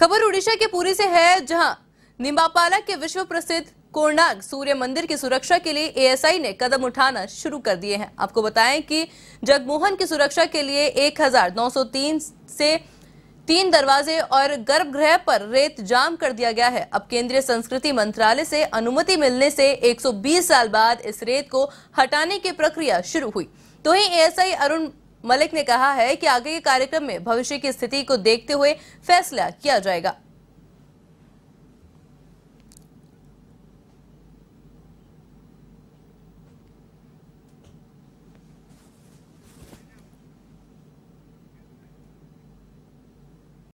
खबर उड़ीसा के पुरी से है जहां निम्बापाला के विश्व प्रसिद्ध कोर्नाग सूर्य मंदिर की सुरक्षा के लिए एएसआई ने कदम उठाना शुरू कर दिए हैं आपको बताएं कि जगमोहन की सुरक्षा के लिए 1903 से तीन दरवाजे और गर्भगृह पर रेत जाम कर दिया गया है अब केंद्रीय संस्कृति मंत्रालय से अनुमति मिलने से 120 साल बाद इस रेत को हटाने की प्रक्रिया शुरू हुई तो ही एएसआई अरुण मलिक ने कहा है कि आगे के कार्यक्रम में भविष्य की स्थिति को देखते हुए फैसला किया जाएगा